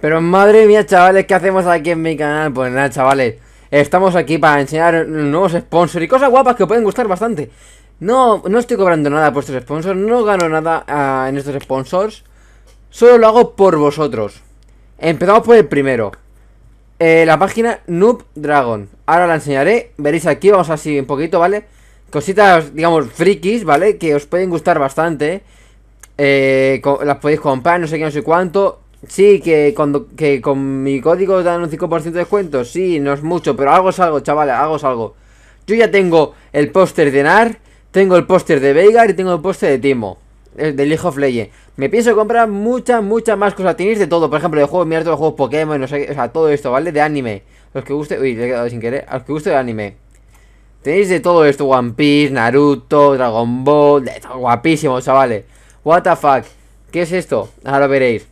Pero madre mía, chavales, ¿qué hacemos aquí en mi canal? Pues nada, chavales, estamos aquí para enseñar nuevos sponsors y cosas guapas que pueden gustar bastante. No, no estoy cobrando nada por estos sponsors, no gano nada ah, en estos sponsors. Solo lo hago por vosotros. Empezamos por el primero. Eh, la página Noob Dragon. Ahora la enseñaré. Veréis aquí, vamos así un poquito, ¿vale? Cositas, digamos, frikis, ¿vale? Que os pueden gustar bastante. Eh, las podéis comprar, no sé qué, no sé cuánto. Sí, que cuando con mi código dan un 5% de descuento. Sí, no es mucho, pero algo es algo, chavales, algo es algo. Yo ya tengo el póster de Nar, tengo el póster de Veigar y tengo el póster de Timo. El de League of Legends. Me pienso comprar muchas, muchas más cosas. Tenéis de todo, por ejemplo, de juegos, mirad de juegos Pokémon, o sea, todo esto, ¿vale? De anime. Los que guste, uy, le he quedado sin querer. los que guste de anime. Tenéis de todo esto, One Piece, Naruto, Dragon Ball, guapísimo, chavales. What the fuck? ¿Qué es esto? Ahora lo veréis.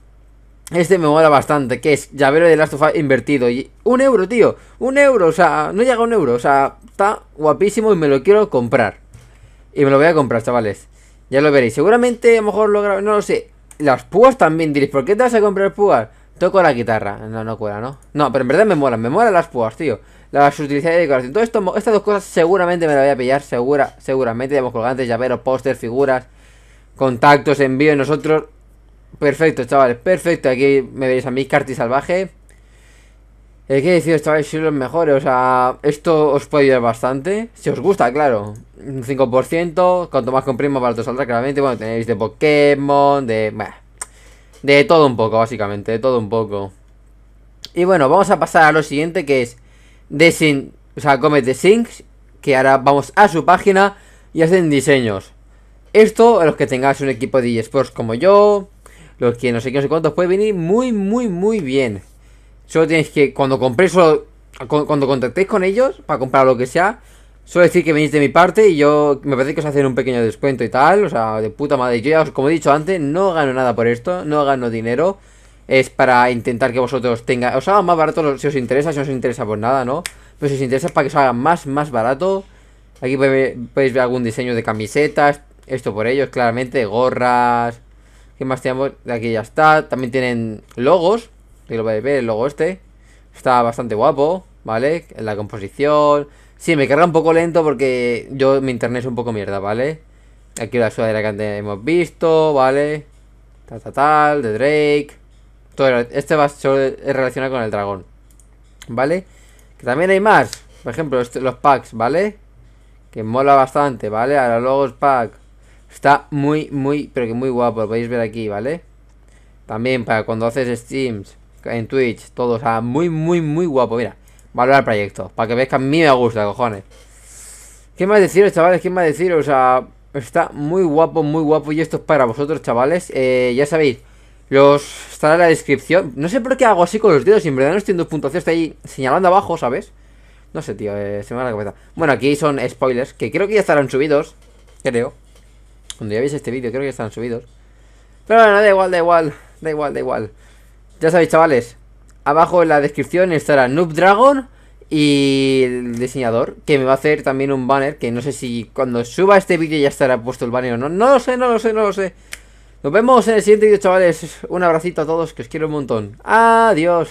Este me mola bastante, que es llavero de Last of Us invertido. Y un euro, tío. Un euro, o sea, no llega a un euro. O sea, está guapísimo y me lo quiero comprar. Y me lo voy a comprar, chavales. Ya lo veréis. Seguramente a lo mejor lo grabo, no lo sé. Las púas también diréis, ¿por qué te vas a comprar púas? Toco la guitarra. No, no cuela, ¿no? No, pero en verdad me molan, me molan las púas, tío. Las utilidades de decoración. todas estas dos cosas seguramente me las voy a pillar. Segura, seguramente. Llevamos colgantes, llaveros, póster, figuras, contactos, envío y nosotros Perfecto, chavales, perfecto. Aquí me veis a mí, Carti Salvaje. que ¿Qué deciros, chavales? ser los mejores. O sea, esto os puede ayudar bastante. Si os gusta, claro. Un 5%. Cuanto más compréis, más barato saldrá, claramente. Bueno, tenéis de Pokémon, de. de todo un poco, básicamente. De todo un poco. Y bueno, vamos a pasar a lo siguiente que es. de Sin. O sea, Comet de Sync, Que ahora vamos a su página y hacen diseños. Esto a los que tengáis un equipo de eSports como yo los que no sé qué, no sé cuántos, puede venir muy, muy, muy bien. Solo tenéis que, cuando compréis, o cuando contactéis con ellos, para comprar lo que sea, solo decir que venís de mi parte y yo, me parece que os hacen un pequeño descuento y tal, o sea, de puta madre. Yo ya, como he dicho antes, no gano nada por esto, no gano dinero. Es para intentar que vosotros tengáis, os hagan más barato si os interesa, si no os interesa por pues nada, ¿no? Pero si os interesa para que os haga más, más barato. Aquí podéis ver algún diseño de camisetas, esto por ellos, claramente, gorras, ¿Qué más tenemos? Aquí ya está. También tienen logos. Que lo a ver, el logo este. Está bastante guapo, ¿vale? en La composición. Sí, me carga un poco lento porque yo mi internet es un poco mierda, ¿vale? Aquí la sudadera que hemos visto, ¿vale? Tal, tal, tal, de Drake. Todo, este va solo es relacionado con el dragón, ¿vale? Que también hay más. Por ejemplo, este, los packs, ¿vale? Que mola bastante, ¿vale? Ahora logos pack. Está muy, muy, pero que muy guapo. Lo podéis ver aquí, ¿vale? También para cuando haces streams en Twitch, todo. O sea, muy, muy, muy guapo. Mira, valorar el proyecto. Para que veáis que a mí me gusta, cojones. ¿Qué más deciros, chavales? ¿Qué más deciros? O sea, está muy guapo, muy guapo. Y esto es para vosotros, chavales. Eh, ya sabéis, los estará en la descripción. No sé por qué hago así con los dedos. En verdad no estoy en 2.0, está ahí señalando abajo, ¿sabes? No sé, tío, eh, se me va la cabeza. Bueno, aquí son spoilers que creo que ya estarán subidos. Creo ya veis este vídeo, creo que están subidos. Pero bueno, da igual, da igual, da igual, da igual. Ya sabéis, chavales. Abajo en la descripción estará Noob Dragon y el diseñador, que me va a hacer también un banner, que no sé si cuando suba este vídeo ya estará puesto el banner o no. No lo sé, no lo sé, no lo sé. Nos vemos en el siguiente vídeo, chavales. Un abracito a todos, que os quiero un montón. Adiós.